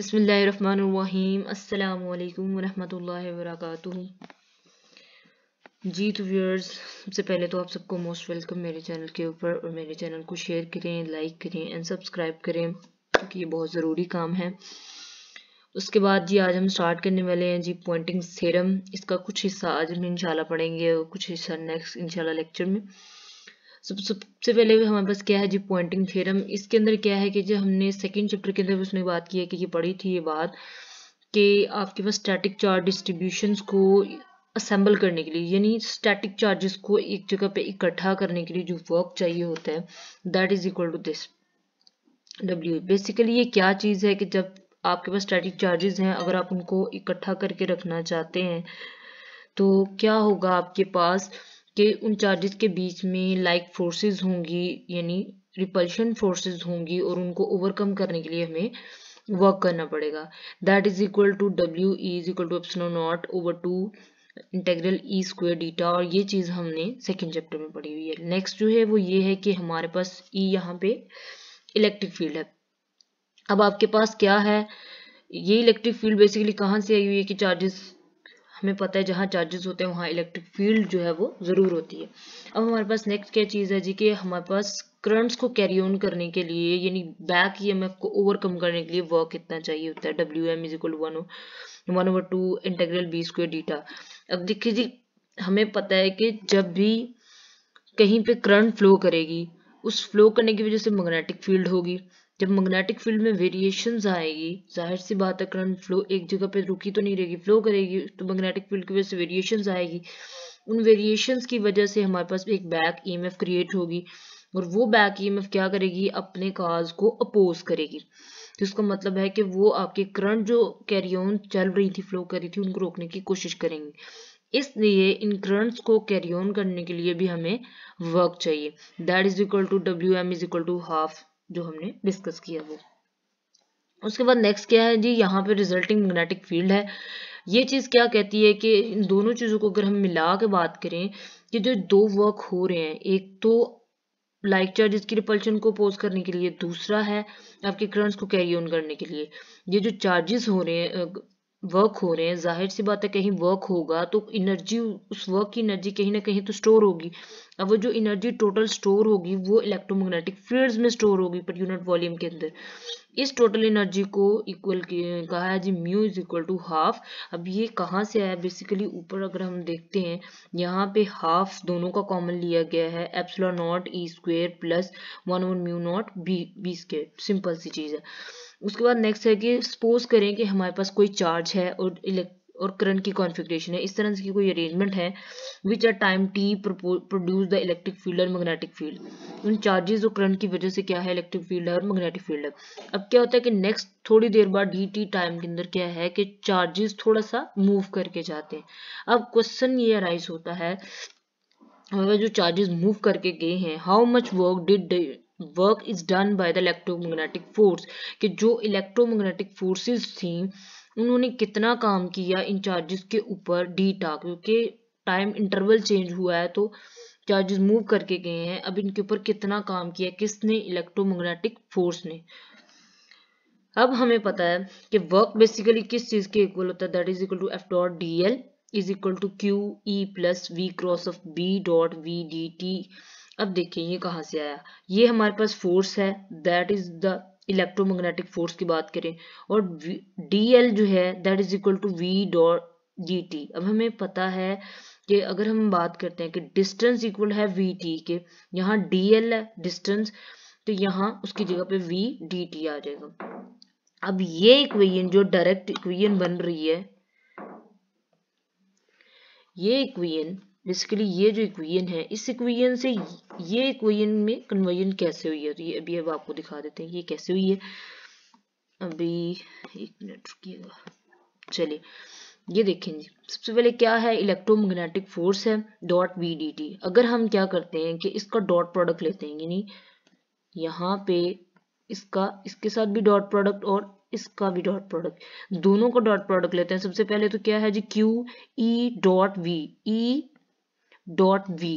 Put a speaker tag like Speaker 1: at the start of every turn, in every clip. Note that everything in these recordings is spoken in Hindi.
Speaker 1: बिसमीम् अल्लाम वरहमतुल्लाहि जी तो व्यूअर्स सबसे पहले तो आप सबको मोस्ट वेलकम मेरे चैनल के ऊपर और मेरे चैनल को शेयर करें लाइक करें एंड सब्सक्राइब करें क्योंकि ये बहुत ज़रूरी काम है उसके बाद जी आज हम स्टार्ट करने वाले हैं जी पॉइंटिंग थ्योरम इसका कुछ हिस्सा आज हम इंशाल्लाह पढ़ेंगे और कुछ हिस्सा नेक्स्ट इंशाल्लाह लेक्चर में सब सबसे पहले हमारे पास क्या है जी पॉइंटिंग थ्योरम इसके अंदर क्या है कि जो हमने सेकेंड चैप्टर के अंदर उसने बात की है कि ये पढ़ी थी ये बात कि आपके पास स्टैटिक चार्ज डिस्ट्रीब्यूशन को असेंबल करने के लिए यानी स्टैटिक चार्जेस को एक जगह पे इकट्ठा करने के लिए जो वर्क चाहिए होता है that is equal to this W basically ये क्या चीज़ है कि जब आपके पास स्टैटिक चार्जेस हैं अगर आप उनको इकट्ठा करके रखना चाहते हैं तो क्या होगा आपके पास कि उन चार्जेस के बीच में लाइक like फोर्सेस होंगी यानी रिपल्शन फोर्सेस होंगी और उनको ओवरकम करने के लिए हमें वर्क करना पड़ेगा that is equal to W is equal to epsilon naught over two integral E square d tau और ये चीज़ हमने सेकेंड चैप्टर में पढ़ी हुई है नेक्स्ट जो है वो ये है कि हमारे पास ई e यहाँ पे इलेक्ट्रिक फील्ड है अब आपके पास क्या है ये इलेक्ट्रिक फील्ड बेसिकली कहाँ से आई हुई है कि चार्जेस हमें पता है जहाँ चार्जेस होते हैं वहाँ इलेक्ट्रिक फील्ड जो है वो ज़रूर होती है अब हमारे पास नेक्स्ट क्या चीज़ है जी कि हमारे पास करंट्स को कैरी ऑन करने के लिए यानी बैक ई एम एफ को ओवरकम करने के लिए वर्क कितना चाहिए होता है W M is equal one one over two integral B square d tau अब देखिए जी हमें पता है कि जब भी कहीं पर करंट फ्लो करेगी उस फ्लो करने की वजह से मैग्नेटिक फील्ड होगी जब मैग्नेटिक फील्ड में वेरिएशन आएगी जाहिर सी बात है करंट फ्लो एक जगह पे रुकी तो नहीं रहेगी फ्लो करेगी तो मैग्नेटिक फील्ड की वजह से वेरिएशन आएगी उन वेरिएशन की वजह से हमारे पास एक बैक ई क्रिएट होगी और वो बैक ई क्या करेगी अपने काज को अपोज करेगी तो इसका मतलब है कि वो आपके करंट जो कैरी ऑन चल रही थी फ्लो कर रही थी उनको रोकने की कोशिश करेंगी इसलिए इन करंट्स को कैरी ऑन करने के लिए भी हमें वर्क चाहिए that is equal to W M is equal to half जो हमने डिस्कस किया वो उसके बाद नेक्स्ट क्या है जी यहाँ पे रिजल्टिंग मैग्नेटिक फील्ड है ये चीज़ क्या कहती है कि इन दोनों चीज़ों को अगर हम मिला के बात करें कि जो दो वर्क हो रहे हैं एक तो लाइक चार्जेस की रिपल्शन को पोज करने के लिए दूसरा है आपके करंट्स को कैरी ऑन करने के लिए ये जो चार्जेस हो रहे हैं वर्क हो रहे हैं जाहिर सी बात है कहीं वर्क होगा तो एनर्जी उस वर्क की एनर्जी कहीं ना कहीं तो स्टोर होगी अब वो जो एनर्जी टोटल स्टोर होगी वो इलेक्ट्रोमैग्नेटिक फील्ड्स में स्टोर होगी पर यूनिट वॉल्यूम के अंदर इस टोटल एनर्जी को इक्वल कहा है जी mu is equal to half अब ये कहाँ से आया बेसिकली ऊपर अगर हम देखते हैं यहाँ पे हाफ दोनों का कॉमन लिया गया है epsilon naught E square plus one one mu naught B B square simple सी चीज़ है उसके बाद नेक्स्ट है कि सपोज करें कि हमारे पास कोई चार्ज है और और करंट की कॉन्फ़िगरेशन है इस तरह की कोई अरेंजमेंट है which are time T produce the electric field और मैग्नेटिक फील्ड उन चार्जेस और करंट की वजह से क्या है इलेक्ट्रिक फील्ड है और मैग्नेटिक फील्ड है अब क्या होता है कि नेक्स्ट थोड़ी देर बाद डी टी टाइम के अंदर क्या है कि चार्जेस थोड़ा सा मूव करके जाते हैं अब क्वेश्चन ये अराइज होता है हमारे जो चार्जेस मूव करके गए हैं how much work did work is done by the electromagnetic force कि जो इलेक्ट्रोमैग्नेटिक फोर्सेस थी उन्होंने कितना काम किया इन चार्जेस के ऊपर डी टा क्योंकि टाइम इंटरवल चेंज हुआ है तो चार्जेस मूव करके गए हैं अब इनके ऊपर कितना काम किया किसने इलेक्ट्रोमैग्नेटिक फोर्स ने अब हमें पता है कि वर्क बेसिकली किस चीज के इक्वल होता है that is equal to F dot D L is equal to Q E plus V cross of B dot V D T अब देखिए ये कहाँ से आया ये हमारे पास फोर्स है that is the electromagnetic force की बात करें और डी एल जो है that is equal to V dot D T अब हमें पता है कि अगर हम बात करते हैं कि डिस्टेंस इक्वल है वी टी के यहाँ डी एल है डिस्टेंस तो यहाँ उसकी जगह पे वी डी टी आ जाएगा अब ये इक्वेशन जो डायरेक्ट इक्वेशन बन रही है ये इक्वेशन बेसिकली ये जो इक्वेशन है इस इक्वेशन से ये इक्वेशन में कन्वर्जन कैसे हुई है तो ये अभी अब आपको दिखा देते हैं ये कैसे हुई है अभी एक मिनट रुकिएगा चलिए ये देखें जी सबसे पहले क्या है इलेक्ट्रोमैग्नेटिक फोर्स है डॉट वी डी टी अगर हम क्या करते हैं कि इसका डॉट प्रोडक्ट लेते हैं यानी यहाँ पे इसका इसके साथ भी डॉट प्रोडक्ट और इसका भी डॉट प्रोडक्ट दोनों का डॉट प्रोडक्ट लेते हैं सबसे पहले तो क्या है जी Q E dot V E dot V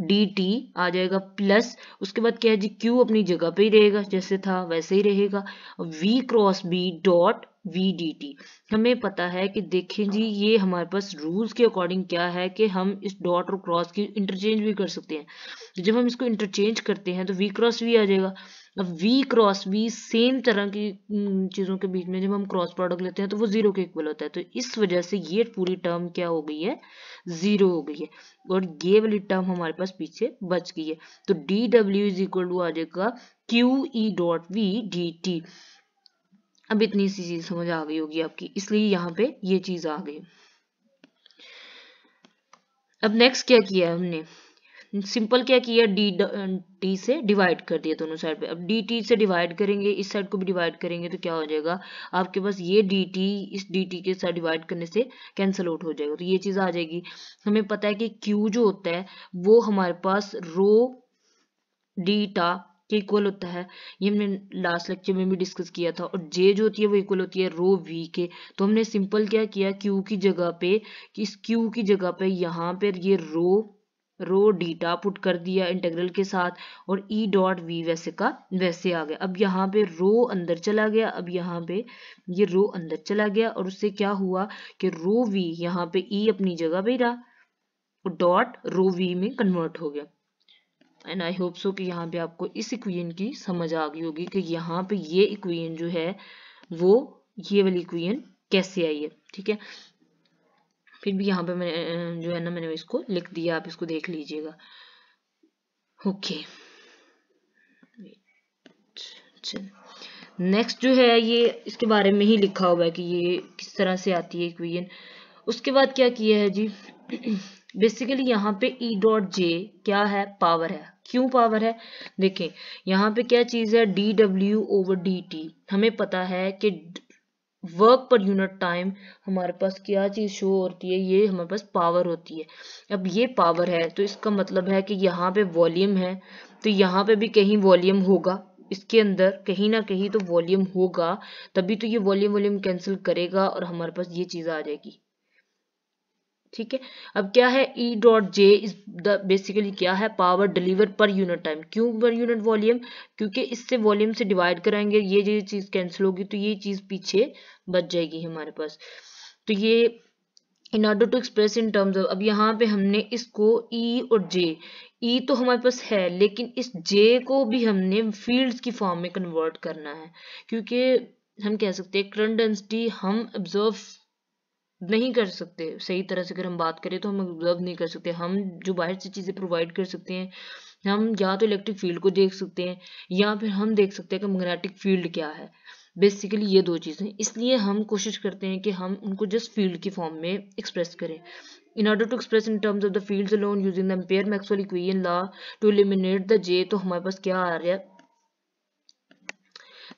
Speaker 1: D T आ जाएगा प्लस उसके बाद क्या है जी क्यू अपनी जगह पे ही रहेगा जैसे था वैसे ही रहेगा V cross B dot V D T हमें पता है कि देखें जी ये हमारे पास रूल्स के अकॉर्डिंग क्या है कि हम इस डॉट और क्रॉस की इंटरचेंज भी कर सकते हैं जब हम इसको इंटरचेंज करते हैं तो वी क्रॉस वी आ जाएगा अब v क्रॉस v सेम तरह की चीज़ों के बीच में जब हम क्रॉस प्रोडक्ट लेते हैं तो वो जीरो के इक्वल होता है तो इस वजह से ये पूरी टर्म क्या हो गई है जीरो हो गई है और ये वाली टर्म हमारे पास पीछे बच गई है तो D W is equal to आ जाएगा Q E dot V D T अब इतनी सी चीज समझ आ गई होगी आपकी इसलिए यहाँ पे ये चीज आ गई अब नेक्स्ट क्या किया है हमने सिंपल क्या किया डी टी से डिवाइड कर दिया दोनों साइड पे अब डी टी से डिवाइड करेंगे इस साइड को भी डिवाइड करेंगे तो क्या हो जाएगा आपके पास ये डी टी इस डी टी के साथ डिवाइड करने से कैंसिल आउट हो जाएगा तो ये चीज़ आ जाएगी हमें पता है कि क्यू जो होता है वो हमारे पास रो डीटा के इक्वल होता है ये हमने लास्ट लेक्चर में भी डिस्कस किया था और जे जो होती है वो इक्वल होती है रो वी के तो हमने सिंपल क्या किया क्यू की जगह पे कि इस क्यू की जगह पे यहाँ पर ये रो रो डीटा पुट कर दिया इंटेग्रल के साथ और ई डॉट वी वैसे का वैसे आ गया अब यहाँ पे रो अंदर चला गया अब यहाँ पे ये रो अंदर चला गया और उससे क्या हुआ कि रो वी यहाँ पे ई अपनी जगह पे रहा और डॉट रो वी में कन्वर्ट हो गया एंड आई होप सो कि यहाँ पे आपको इस इक्वेशन की समझ आ गई होगी कि यहाँ पे ये इक्वेशन जो है वो ये वाली इक्वेशन कैसे आई है ठीक है फिर भी यहाँ पे मैंने जो है ना मैंने इसको लिख दिया आप इसको देख लीजिएगा ओके नेक्स्ट जो है ये इसके बारे में ही लिखा हुआ है कि ये किस तरह से आती है इक्वेशन उसके बाद क्या किया है जी बेसिकली यहाँ पे ई डॉट जे क्या है पावर है क्यों पावर है देखें यहाँ पे क्या चीज़ है D W over D T हमें पता है कि वर्क पर यूनिट टाइम हमारे पास क्या चीज़ शो होती है ये हमारे पास पावर होती है अब ये पावर है तो इसका मतलब है कि यहाँ पे वॉल्यूम है तो यहाँ पे भी कहीं वॉल्यूम होगा इसके अंदर कहीं ना कहीं तो वॉल्यूम होगा तभी तो ये वॉल्यूम वॉल्यूम कैंसिल करेगा और हमारे पास ये चीज़ आ जाएगी ठीक है अब क्या है E dot J is the basically क्या है power deliver per unit time क्यों पर यूनिट वॉल्यूम क्योंकि इससे वॉल्यूम से डिवाइड कराएंगे ये जो चीज़ कैंसिल होगी तो ये चीज़ पीछे बच जाएगी हमारे पास तो ये in order to express in terms of अब यहाँ पे हमने इसको ई e और जे ई e तो हमारे पास है लेकिन इस जे को भी हमने फील्ड्स की फॉर्म में कन्वर्ट करना है क्योंकि हम कह सकते हैं करंट डेंसिटी हम ऑब्जर्व नहीं कर सकते सही तरह से अगर हम बात करें तो हम ऑब्जर्व नहीं कर सकते हम जो बाहर से चीज़ें प्रोवाइड कर सकते हैं हम या तो इलेक्ट्रिक फील्ड को देख सकते हैं या फिर हम देख सकते हैं कि मैग्नेटिक फील्ड क्या है बेसिकली ये दो चीज़ें इसलिए हम कोशिश करते हैं कि हम उनको जस्ट फील्ड की फॉर्म में एक्सप्रेस करें in order to express in terms of the field alone using the Ampere Maxwell equation law to eliminate the J तो हमारे पास क्या आ रहा है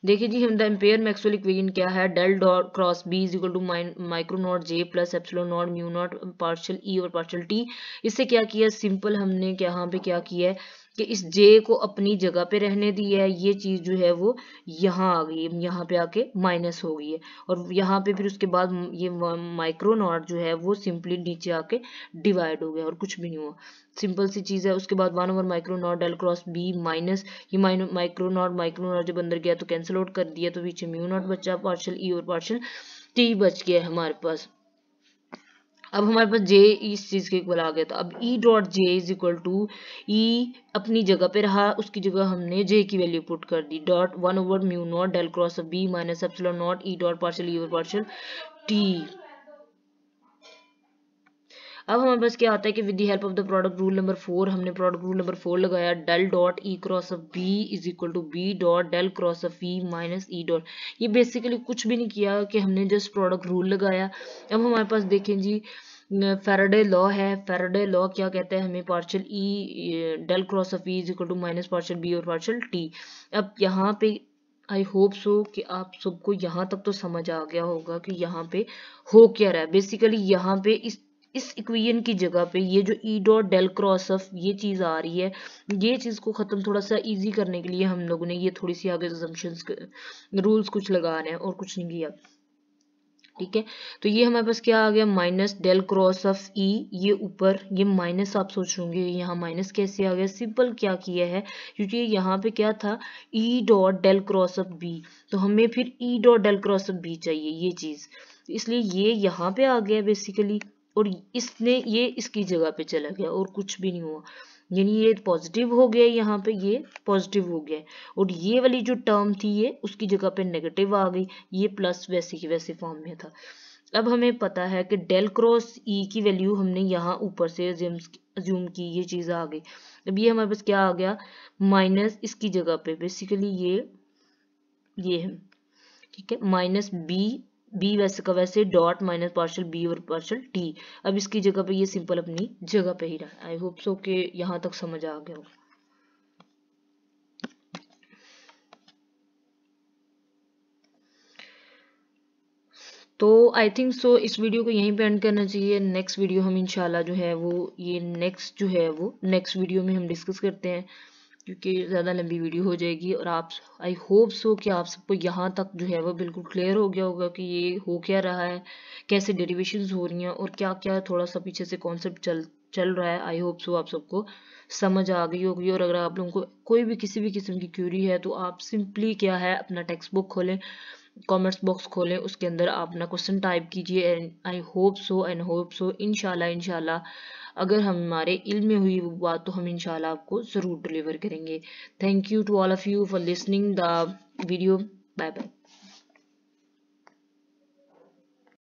Speaker 1: देखिए जी हम द एम्पेयर मैक्सुअल इक्वेशन क्या है del dot cross B is equal to micro naught J plus epsilon naught mu naught partial E और पार्शल टी इससे क्या किया सिंपल हमने यहाँ पे क्या किया है कि इस जे को अपनी जगह पे रहने दी है ये चीज़ जो है वो यहाँ आ गई है यहाँ पे आके माइनस हो गई है और यहाँ पे फिर उसके बाद ये माइक्रोनॉट जो है वो सिंपली नीचे आके डिवाइड हो गया और कुछ भी नहीं हुआ सिंपल सी चीज़ है उसके बाद one over micro naught del cross B minus ये माइक्रोनॉट माइक्रोनॉट जब अंदर गया तो कैंसिल आउट कर दिया तो बीच म्यू नॉट बचा पार्शल ई e और पार्शल टी बच गया हमारे पास अब हमारे पास जे e इस चीज़ के इक्वल आ गया था तो अब E dot J is equal to E अपनी जगह पे रहा उसकी जगह हमने जे की वैल्यू पुट कर दी dot one over mu naught del cross B minus epsilon naught E dot partial E over T अब हमारे पास क्या आता है कि with the help of the product rule number four हमने प्रोडक्ट रूल नंबर फोर लगाया del dot E cross of B is equal to B dot del cross of E minus E dot ये बेसिकली कुछ भी नहीं किया कि हमने जस्ट प्रोडक्ट रूल लगाया अब हमारे पास देखें जी फेराडे लॉ है फेराडे लॉ क्या कहता है हमें partial E del cross of E is equal to minus partial B और पार्शल टी अब यहाँ पे आई होप सो कि आप सबको यहाँ तक तो समझ आ गया होगा कि यहाँ पे हो क्या रहा है बेसिकली यहाँ पे इस इस इक्वेशन की जगह पे ये जो E dot del cross of ये चीज़ आ रही है ये चीज़ को ख़त्म थोड़ा सा इजी करने के लिए हम लोगों ने ये थोड़ी सी आगे रूल्स कुछ लगा रहे हैं और कुछ नहीं किया ठीक है तो ये हमारे पास क्या आ गया minus del cross of E ये ऊपर ये माइनस आप सोच होंगे यहाँ माइनस कैसे आ गया सिंपल क्या किया है क्योंकि यहाँ पे क्या था E dot del cross of B तो हमें फिर E dot del cross of B चाहिए ये चीज़ तो इसलिए ये यहाँ पे आ गया बेसिकली और इसने ये इसकी जगह पे चला गया और कुछ भी नहीं हुआ यानी ये पॉजिटिव हो गया यहाँ पे ये पॉजिटिव हो गया और ये वाली जो टर्म थी ये उसकी जगह पे नेगेटिव आ गई ये प्लस वैसे ही वैसे फॉर्म में था अब हमें पता है कि डेल क्रॉस ई की वैल्यू हमने यहाँ ऊपर से अज्यूम की ये चीज़ आ गई अब ये हमारे पास क्या आ गया माइनस इसकी जगह पे बेसिकली ये ये है ठीक है माइनस बी बी वैसे का वैसे डॉट माइनस पार्शल बी और पार्शल टी अब इसकी जगह पे ये सिंपल अपनी जगह पे ही रहा आई होप सो के यहाँ तक समझ आ गया होगा तो आई थिंक सो इस वीडियो को यहीं पे एंड करना चाहिए नेक्स्ट वीडियो हम इंशाल्लाह जो है वो ये नेक्स्ट जो है वो नेक्स्ट वीडियो में हम डिस्कस करते हैं क्योंकि ज़्यादा लंबी वीडियो हो जाएगी और आप आई होप सो कि आप सबको यहाँ तक जो है वो बिल्कुल क्लियर हो गया होगा कि ये हो क्या रहा है कैसे डेरिवेशन हो रही हैं और क्या क्या थोड़ा सा पीछे से कॉन्सेप्ट चल चल रहा है आई होप सो आप सबको समझ आ गई होगी और अगर आप लोगों को कोई भी किसी भी किस्म की क्यूरी है तो आप सिंपली क्या है अपना टेक्स्ट बुक खोलें कमेंट्स बॉक्स खोलें उसके अंदर आप अपना क्वेश्चन टाइप कीजिए and I hope so and hope so इनशाला इनशाला अगर हमारे इल्म में हुई बात तो हम इनशाला आपको ज़रूर डिलीवर करेंगे thank you to all of you for listening the video bye bye